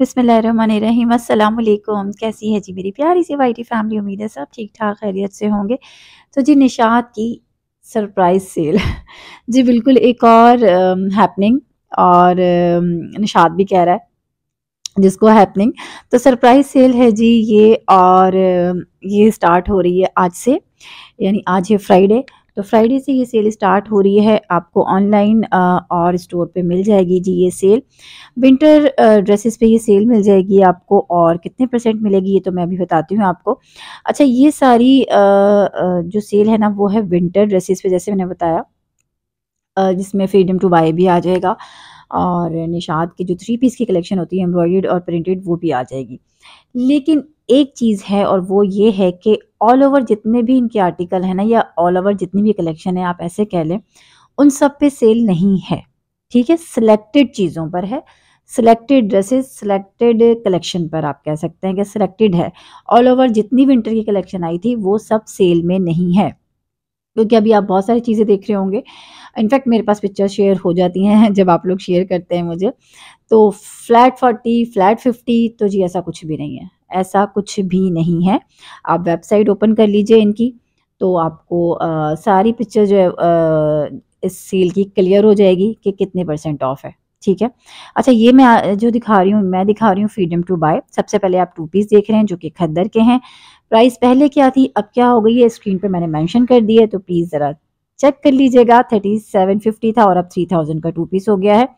बसमीम अल्लाम कैसी है जी मेरी प्यारी सी वाइटी फैमिली उम्मीद है सब ठीक ठाक खैरियत से होंगे तो जी निशात की सरप्राइज़ सेल जी बिल्कुल एक और हैपनिंग और निशात भी कह रहा है जिसको हैपनिंग तो सरप्राइज़ सेल है जी ये और ये स्टार्ट हो रही है आज से यानी आज है फ्राइडे तो फ्राइडे से ये सेल स्टार्ट हो रही है आपको ऑनलाइन और स्टोर पे मिल जाएगी जी ये सेल विंटर ड्रेसेस पे ये सेल मिल जाएगी आपको और कितने परसेंट मिलेगी ये तो मैं अभी बताती हूँ आपको अच्छा ये सारी जो सेल है ना वो है विंटर ड्रेसेस पे जैसे मैंने बताया जिसमें फ्रीडम टू बाय भी आ जाएगा और निषाद की जो थ्री पीस की कलेक्शन होती है एम्ब्रॉयड और प्रिंटेड वो भी आ जाएगी लेकिन एक चीज़ है और वो ये है कि ऑल ओवर जितने भी इनके आर्टिकल हैं ना या ऑल ओवर जितनी भी कलेक्शन है आप ऐसे कह लें उन सब पे सेल नहीं है ठीक है सिलेक्टेड चीज़ों पर है सिलेक्टेड ड्रेसेस सिलेक्टेड कलेक्शन पर आप कह सकते हैं कि सिलेक्टेड है ऑल ओवर जितनी विंटर की कलेक्शन आई थी वो सब सेल में नहीं है क्योंकि अभी आप बहुत सारी चीज़ें देख रहे होंगे इनफैक्ट मेरे पास पिक्चर शेयर हो जाती हैं जब आप लोग शेयर करते हैं मुझे तो फ्लैट फोर्टी फ्लैट फिफ्टी तो जी ऐसा कुछ भी नहीं है ऐसा कुछ भी नहीं है आप वेबसाइट ओपन कर लीजिए इनकी तो आपको आ, सारी पिक्चर जो है आ, इस सेल की क्लियर हो जाएगी कि कितने परसेंट ऑफ है ठीक है अच्छा ये मैं जो दिखा रही हूँ मैं दिखा रही हूँ फ्रीडम टू बाय सबसे पहले आप टू पीस देख रहे हैं जो कि खद्दर के हैं प्राइस पहले क्या थी अब क्या हो गई है स्क्रीन पे मैंने मेंशन कर दी है तो प्लीज़ ज़रा चेक कर लीजिएगा थर्टी सेवन फिफ्टी था और अब थ्री थाउजेंड का टू पीस हो गया है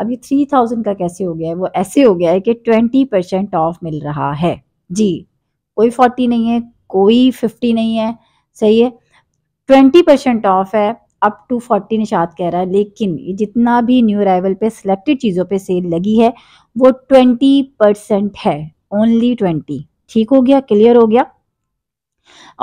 अब ये थ्री थाउजेंड का कैसे हो गया है वो ऐसे हो गया है कि ट्वेंटी परसेंट ऑफ मिल रहा है जी कोई फोर्टी नहीं है कोई फिफ्टी नहीं है सही है ट्वेंटी परसेंट ऑफ है अप टू फोर्टी निशात कह रहा है लेकिन जितना भी न्यू अराइवल पे सिलेक्टेड चीज़ों पे सेल लगी है वो ट्वेंटी परसेंट है ओनली ट्वेंटी ठीक हो गया क्लियर हो गया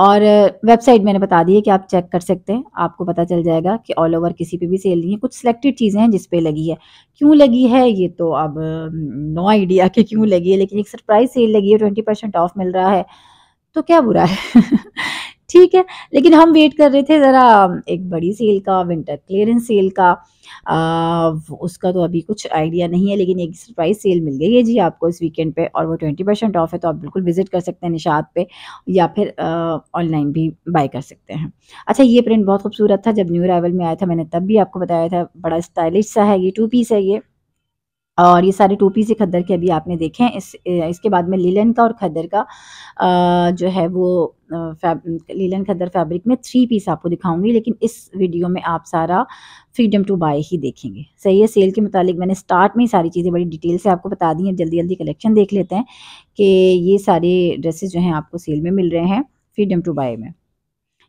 और वेबसाइट uh, मैंने बता दी है कि आप चेक कर सकते हैं आपको पता चल जाएगा कि ऑल ओवर किसी पे भी सेल नहीं है कुछ सिलेक्टेड चीज़ें हैं जिसपे लगी है क्यों लगी है ये तो अब नो um, आइडिया कि क्यों लगी है लेकिन एक सरप्राइज सेल लगी है ट्वेंटी परसेंट ऑफ मिल रहा है तो क्या बुरा है ठीक है लेकिन हम वेट कर रहे थे ज़रा एक बड़ी सेल का विंटर क्लियरेंस सेल का आ, उसका तो अभी कुछ आइडिया नहीं है लेकिन एक सरप्राइज सेल मिल गई है जी आपको इस वीकेंड पे और वो ट्वेंटी परसेंट ऑफ है तो आप बिल्कुल विजिट कर सकते हैं निशात पे या फिर ऑनलाइन भी बाय कर सकते हैं अच्छा ये प्रिंट बहुत खूबसूरत था जब न्यू अरावल में आया था मैंने तब भी आपको बताया था बड़ा स्टाइलिश सा है ये टू पीस है ये और ये सारे टू पीस खद्दर के अभी आपने देखे हैं इस इसके बाद में लीलन का और खद्दर का आ, जो है वो लीलन खद्दर फैब्रिक में थ्री पीस आपको दिखाऊंगी लेकिन इस वीडियो में आप सारा फ्रीडम टू बाय ही देखेंगे सही है सेल के मुतालिक मैंने स्टार्ट में ही सारी चीज़ें बड़ी डिटेल से आपको बता दी हैं जल्दी जल्दी कलेक्शन देख लेते हैं कि ये सारे ड्रेसेस जो हैं आपको सेल में मिल रहे हैं फ्रीडम टू बाय में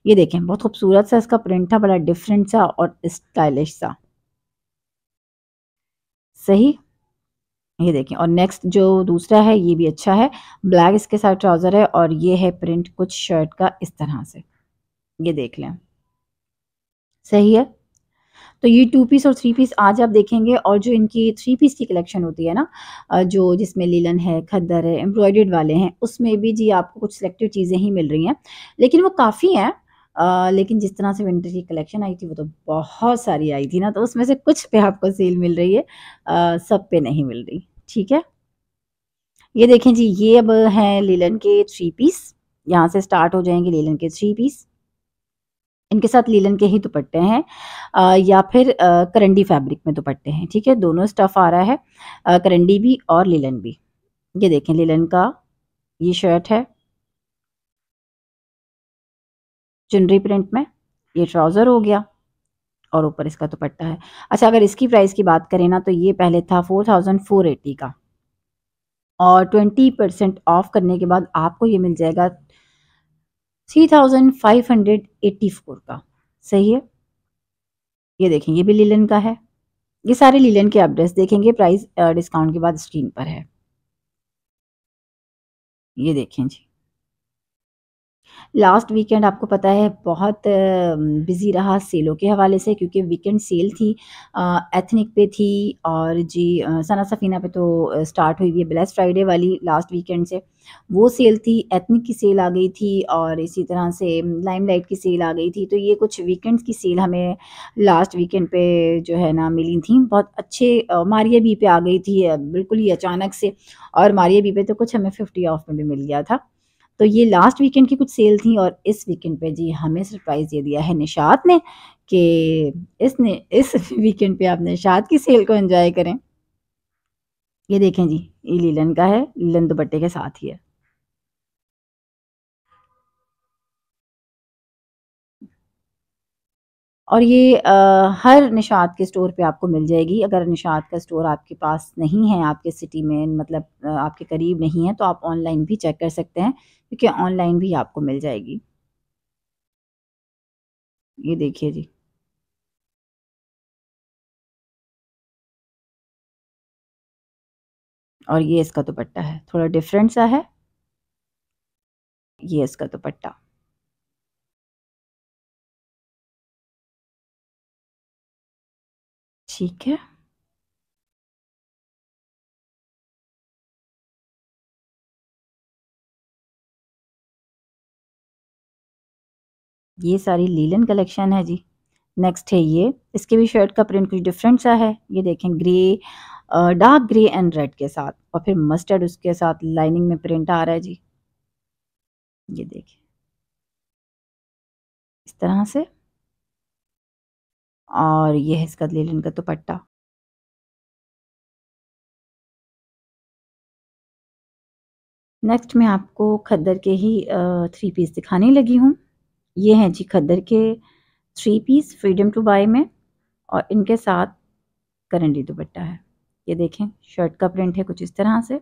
ये देखें बहुत खूबसूरत सा इसका प्रिंट था बड़ा डिफरेंट सा और स्टाइलिश सा सही ये देखें और नेक्स्ट जो दूसरा है ये भी अच्छा है ब्लैक इसके साथ ट्राउज़र है और ये है प्रिंट कुछ शर्ट का इस तरह से ये देख लें सही है तो ये टू पीस और थ्री पीस आज आप देखेंगे और जो इनकी थ्री पीस की कलेक्शन होती है ना जो जिसमें लीलन है खद्दर है एम्ब्रॉयडर्ड वाले हैं उसमें भी जी आपको कुछ सिलेक्टिव चीज़ें ही मिल रही हैं लेकिन वो काफ़ी हैं आ, लेकिन जिस तरह से विंटर की कलेक्शन आई थी वो तो बहुत सारी आई थी ना तो उसमें से कुछ पे आपको सेल मिल रही है आ, सब पे नहीं मिल रही ठीक है ये देखें जी ये अब हैं लीलन के थ्री पीस यहाँ से स्टार्ट हो जाएंगे लीलन के थ्री पीस इनके साथ लीलन के ही दुपट्टे हैं आ, या फिर आ, करंडी फैब्रिक में दुपट्टे हैं ठीक है दोनों स्टफ आ रहा है आ, करंडी भी और लीलन भी ये देखें लीलन का ये शर्ट है चुनरी प्रिंट में ये ट्राउज़र हो गया और ऊपर इसका दुपट्टा तो है अच्छा अगर इसकी प्राइस की बात करें ना तो ये पहले था फोर थाउजेंड फोर एटी का और ट्वेंटी परसेंट ऑफ करने के बाद आपको ये मिल जाएगा three thousand five hundred eighty four का सही है ये देखें ये भी लीलन का है ये सारे लीलन के अपड्रेस देखेंगे प्राइस डिस्काउंट के बाद स्क्रीन पर है ये देखें जी लास्ट वीकेंड आपको पता है बहुत बिज़ी रहा सेलों के हवाले से क्योंकि वीकेंड सेल थी एथनिक पे थी और जी सना सफ़ीना पे तो स्टार्ट हुई हुई है ब्लेस फ्राइडे वाली लास्ट वीकेंड से वो सेल थी एथनिक की सेल आ गई थी और इसी तरह से लाइमलाइट की सेल आ गई थी तो ये कुछ वीकेंड्स की सेल हमें लास्ट वीकेंड पे जो है ना मिली थी बहुत अच्छे मारिया बी पे आ गई थी बिल्कुल ही अचानक से और मारिया बी पे तो कुछ हमें फिफ्टी ऑफ में भी मिल गया था तो ये लास्ट वीकेंड की कुछ सेल थी और इस वीकेंड पे जी हमें सरप्राइज़ दे दिया है निशात ने कि इसने इस वीकेंड पे आप निशात की सेल को एंजॉय करें ये देखें जी ये लीलन का है लीलन दुपट्टे के साथ ही है और ये आ, हर निशात के स्टोर पे आपको मिल जाएगी अगर निशात का स्टोर आपके पास नहीं है आपके सिटी में मतलब आपके करीब नहीं है तो आप ऑनलाइन भी चेक कर सकते हैं क्योंकि ऑनलाइन भी आपको मिल जाएगी ये देखिए जी और ये इसका दुपट्टा है थोड़ा डिफरेंट सा है ये इसका दुपट्टा Cheeky. ये सारी लीलन कलेक्शन है जी नेक्स्ट है ये इसके भी शर्ट का प्रिंट कुछ डिफरेंट सा है ये देखें grey dark grey and red के साथ और फिर मस्टर्ड उसके साथ लाइनिंग में प्रिंट आ रहा है जी ये देखें इस तरह से और ये है इसका लेलिन का दुपट्टा। नेक्स्ट मैं आपको खद्दर के ही थ्री पीस दिखाने लगी हूँ। ये हैं जी खद्दर के three piece freedom to buy में और इनके साथ करंडी दुपट्टा है। ये देखें शर्ट का प्रिंट है कुछ इस तरह से।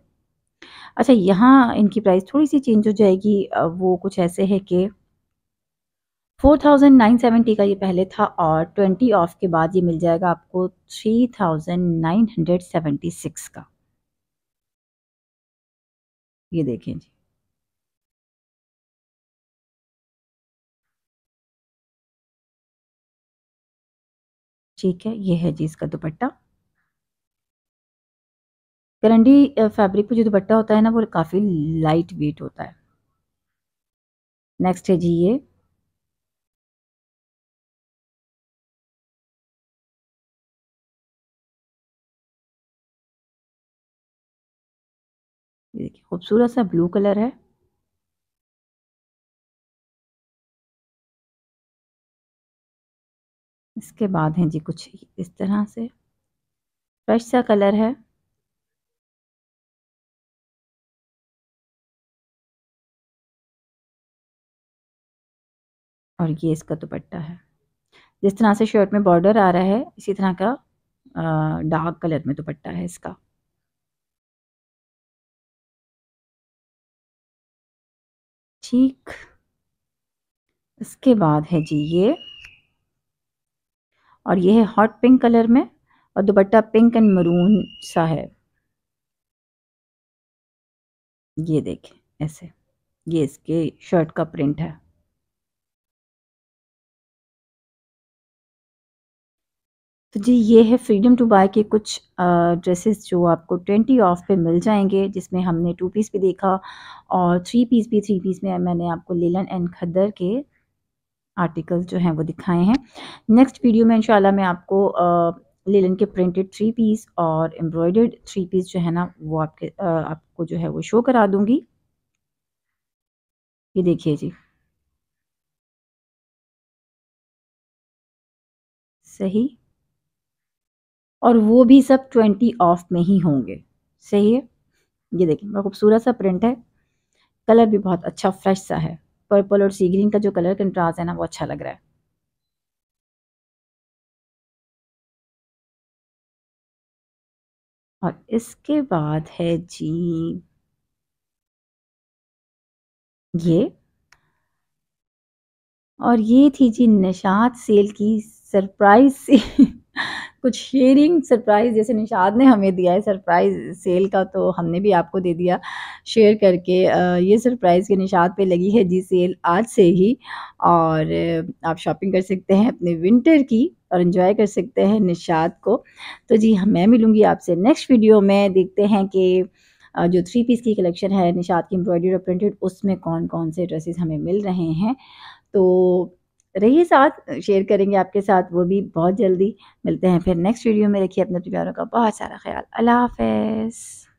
अच्छा यहाँ इनकी प्राइस थोड़ी-सी चेंज हो जाएगी। वो कुछ ऐसे है कि 4970 का ये पहले था और 20 ऑफ के बाद ये मिल जाएगा आपको 3976 का ये देखें जी ठीक है ये है जी इसका दुपट्टा करंडी फैब्रिक पे जो दुपट्टा होता है ना वो काफ़ी लाइट वेट होता है नेक्स्ट है जी ये ये देखिए खूबसूरत सा ब्लू कलर है इसके बाद है जी कुछ इस तरह से फ्रेश सा कलर है और ये इसका दुपट्टा है जिस तरह से शर्ट में बॉर्डर आ रहा है इसी तरह का डार्क कलर में दुपट्टा है इसका ठीक इसके बाद है जी ये और ये है हॉट पिंक कलर में और दुपट्टा पिंक एंड मरून सा है ये देखें ऐसे ये इसके शर्ट का प्रिंट है तो जी ये है फ्रीडम टू बाय के कुछ ड्रेसेस जो आपको ट्वेंटी ऑफ पे मिल जाएंगे जिसमें हमने टू पीस भी देखा और थ्री पीस भी थ्री पीस में मैंने आपको लेलन एंड खद्दर के आर्टिकल जो हैं वो दिखाए हैं नेक्स्ट वीडियो में इंशाल्लाह मैं आपको लेलन के प्रिंटेड थ्री पीस और एम्ब्रॉयडर्ड थ्री पीस जो है ना वो आपके आपको जो है वो शो करा दूँगी ये देखिए जी सही और वो भी सब ट्वेंटी ऑफ में ही होंगे सही है ये देखिए बड़ा खूबसूरत सा प्रिंट है कलर भी बहुत अच्छा फ्रेश सा है पर्पल और सी ग्रीन का जो कलर कंट्रास्ट है ना वो अच्छा लग रहा है और इसके बाद है जी ये और ये थी जी निशात सेल की सरप्राइज सेल कुछ शेयरिंग सरप्राइज़ जैसे निशाद ने हमें दिया है सरप्राइज़ सेल का तो हमने भी आपको दे दिया शेयर करके ये सरप्राइज़ के निशाद पे लगी है जी सेल आज से ही और आप शॉपिंग कर सकते हैं अपने विंटर की और एंजॉय कर सकते हैं निशाद को तो जी हम मैं मिलूँगी आपसे नेक्स्ट वीडियो में देखते हैं कि जो थ्री पीस की कलेक्शन है निशाद की एम्ब्रॉयडरी और प्रिंटेड उसमें कौन कौन से ड्रेसेस हमें मिल रहे हैं तो रहिए साथ शेयर करेंगे आपके साथ वो भी बहुत जल्दी मिलते हैं फिर नेक्स्ट वीडियो में रखिए अपने प्यारों का बहुत सारा ख्याल अल्लाह हाफ